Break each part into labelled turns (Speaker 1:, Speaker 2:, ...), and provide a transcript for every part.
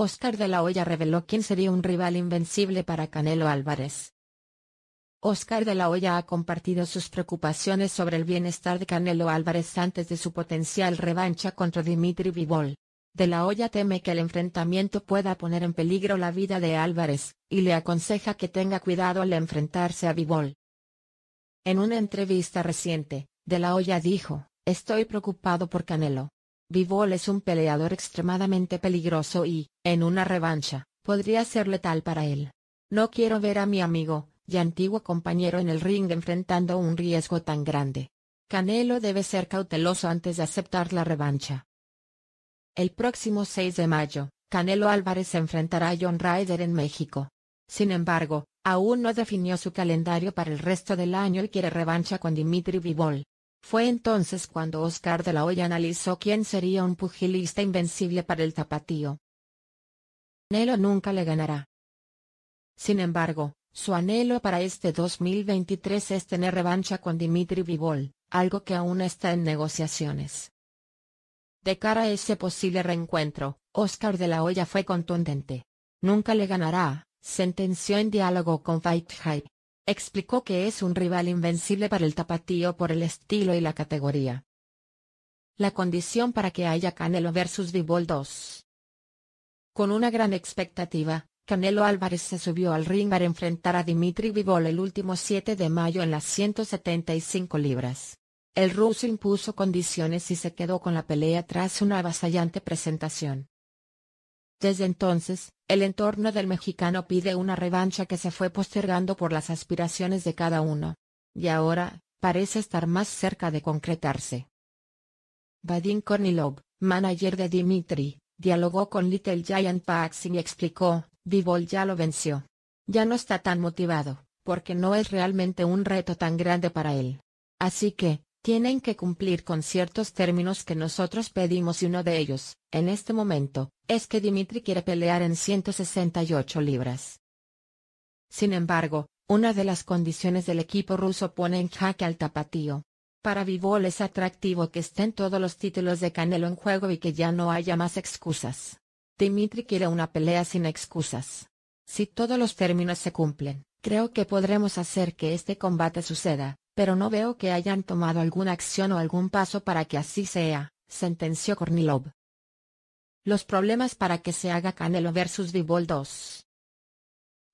Speaker 1: Oscar de la Hoya reveló quién sería un rival invencible para Canelo Álvarez. Oscar de la Hoya ha compartido sus preocupaciones sobre el bienestar de Canelo Álvarez antes de su potencial revancha contra Dimitri Bivol. De la Hoya teme que el enfrentamiento pueda poner en peligro la vida de Álvarez, y le aconseja que tenga cuidado al enfrentarse a Bivol. En una entrevista reciente, De la Hoya dijo, Estoy preocupado por Canelo. Bivol es un peleador extremadamente peligroso y, en una revancha, podría ser letal para él. No quiero ver a mi amigo, y antiguo compañero en el ring enfrentando un riesgo tan grande. Canelo debe ser cauteloso antes de aceptar la revancha. El próximo 6 de mayo, Canelo Álvarez enfrentará a John Ryder en México. Sin embargo, aún no definió su calendario para el resto del año y quiere revancha con Dimitri Bivol, fue entonces cuando Oscar de la Hoya analizó quién sería un pugilista invencible para el tapatío. Nelo nunca le ganará. Sin embargo, su anhelo para este 2023 es tener revancha con Dimitri Vivol, algo que aún está en negociaciones. De cara a ese posible reencuentro, Oscar de la Hoya fue contundente. Nunca le ganará, sentenció en diálogo con Fight explicó que es un rival invencible para el tapatío por el estilo y la categoría. La condición para que haya Canelo vs. Vivol 2. Con una gran expectativa, Canelo Álvarez se subió al ring para enfrentar a Dimitri Vivol el último 7 de mayo en las 175 libras. El ruso impuso condiciones y se quedó con la pelea tras una avasallante presentación. Desde entonces, el entorno del mexicano pide una revancha que se fue postergando por las aspiraciones de cada uno. Y ahora, parece estar más cerca de concretarse. Vadim Kornilov, manager de Dimitri, dialogó con Little Giant Pax y explicó, Vivol ya lo venció. Ya no está tan motivado, porque no es realmente un reto tan grande para él. Así que, tienen que cumplir con ciertos términos que nosotros pedimos y uno de ellos, en este momento, es que Dimitri quiere pelear en 168 libras. Sin embargo, una de las condiciones del equipo ruso pone en jaque al tapatío. Para Vivol es atractivo que estén todos los títulos de Canelo en juego y que ya no haya más excusas. Dimitri quiere una pelea sin excusas. Si todos los términos se cumplen, creo que podremos hacer que este combate suceda, pero no veo que hayan tomado alguna acción o algún paso para que así sea, sentenció Kornilov. Los problemas para que se haga Canelo versus ball 2.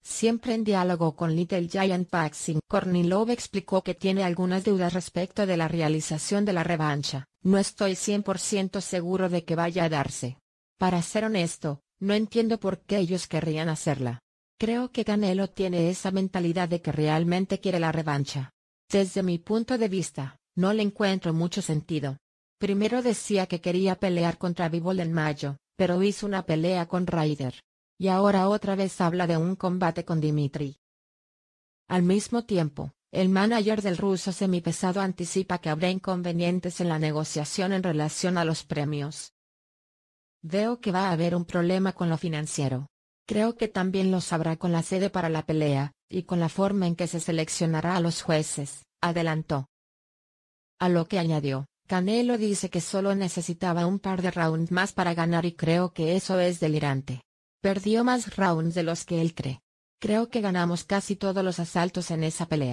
Speaker 1: Siempre en diálogo con Little Giant Paxing, Kornilov explicó que tiene algunas dudas respecto de la realización de la revancha. No estoy 100% seguro de que vaya a darse. Para ser honesto, no entiendo por qué ellos querrían hacerla. Creo que Canelo tiene esa mentalidad de que realmente quiere la revancha. Desde mi punto de vista, no le encuentro mucho sentido. Primero decía que quería pelear contra Bivol en mayo, pero hizo una pelea con Ryder. Y ahora otra vez habla de un combate con Dimitri. Al mismo tiempo, el manager del ruso semipesado anticipa que habrá inconvenientes en la negociación en relación a los premios. Veo que va a haber un problema con lo financiero. Creo que también lo sabrá con la sede para la pelea, y con la forma en que se seleccionará a los jueces, adelantó. A lo que añadió, Canelo dice que solo necesitaba un par de rounds más para ganar y creo que eso es delirante. Perdió más rounds de los que él cree. Creo que ganamos casi todos los asaltos en esa pelea.